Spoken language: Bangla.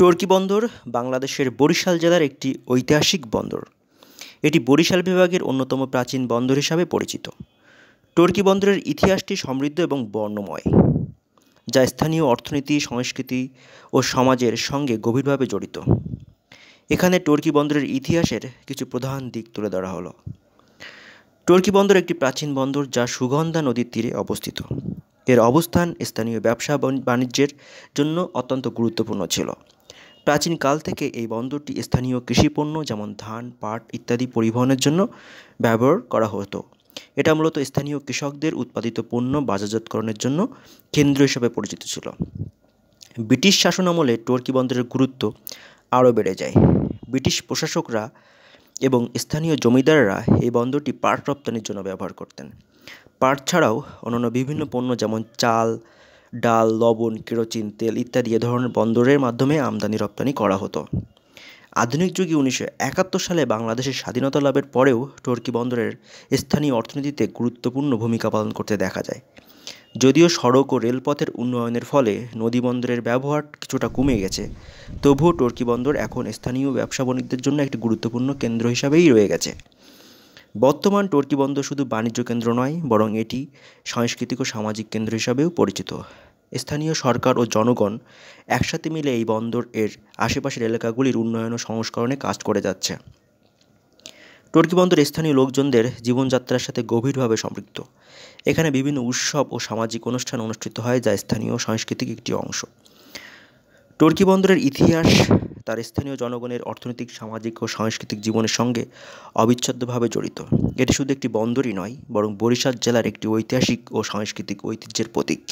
টর্কি বন্দর বাংলাদেশের বরিশাল জেলার একটি ঐতিহাসিক বন্দর এটি বরিশাল বিভাগের অন্যতম প্রাচীন বন্দর হিসাবে পরিচিত টর্কি বন্দরের ইতিহাসটি সমৃদ্ধ এবং বর্ণময় যা স্থানীয় অর্থনীতি সংস্কৃতি ও সমাজের সঙ্গে গভীরভাবে জড়িত এখানে টর্কি বন্দরের ইতিহাসের কিছু প্রধান দিক তুলে ধরা হলো টর্কি বন্দর একটি প্রাচীন বন্দর যা সুগন্ধা নদীর তীরে অবস্থিত এর অবস্থান স্থানীয় ব্যবসা বাণিজ্যের জন্য অত্যন্ত গুরুত্বপূর্ণ ছিল প্রাচীনকাল থেকে এই বন্দরটি স্থানীয় কৃষিপণ্য যেমন ধান পাট ইত্যাদি পরিবহনের জন্য ব্যবহার করা হতো এটা মূলত স্থানীয় কৃষকদের উৎপাদিত পণ্য বাজারজাতকরণের জন্য কেন্দ্র হিসেবে পরিচিত ছিল ব্রিটিশ শাসন আমলে টর্কি বন্দরের গুরুত্ব আরও বেড়ে যায় ব্রিটিশ প্রশাসকরা এবং স্থানীয় জমিদাররা এই বন্দরটি পাট রপ্তানির জন্য ব্যবহার করতেন পাট ছাড়াও অন্যান্য বিভিন্ন পণ্য যেমন চাল ডাল লবণ কেরোচিন তেল ইত্যাদি এ ধরনের বন্দরের মাধ্যমে আমদানি রপ্তানি করা হতো আধুনিক যুগে উনিশশো একাত্তর সালে বাংলাদেশের স্বাধীনতা লাভের পরেও টর্কি বন্দরের স্থানীয় অর্থনীতিতে গুরুত্বপূর্ণ ভূমিকা পালন করতে দেখা যায় যদিও সড়ক ও রেলপথের উন্নয়নের ফলে নদী বন্দরের ব্যবহার কিছুটা কমে গেছে তবুও টর্কি বন্দর এখন স্থানীয় ব্যবসা বাণিজ্যের জন্য একটি গুরুত্বপূর্ণ কেন্দ্র হিসাবেই রয়ে গেছে বর্তমান টর্কি বন্দর শুধু বাণিজ্য কেন্দ্র নয় বরং এটি সাংস্কৃতিক ও সামাজিক কেন্দ্র হিসাবেও পরিচিত স্থানীয় সরকার ও জনগণ একসাথে মিলে এই বন্দর এর আশেপাশের এলাকাগুলির উন্নয়ন ও সংস্করণে কাজ করে যাচ্ছে টর্কি বন্দর স্থানীয় লোকজনদের জীবনযাত্রার সাথে গভীরভাবে সম্পৃক্ত এখানে বিভিন্ন উৎসব ও সামাজিক অনুষ্ঠান অনুষ্ঠিত হয় যা স্থানীয় সাংস্কৃতিক একটি অংশ টর্কি বন্দরের ইতিহাস তার স্থানীয় জনগণের অর্থনৈতিক সামাজিক ও সাংস্কৃতিক জীবনের সঙ্গে অবিচ্ছেদ্যভাবে জড়িত এটি শুধু একটি বন্দরই নয় বরং বরিশাল জেলার একটি ঐতিহাসিক ও সাংস্কৃতিক ঐতিহ্যের প্রতীক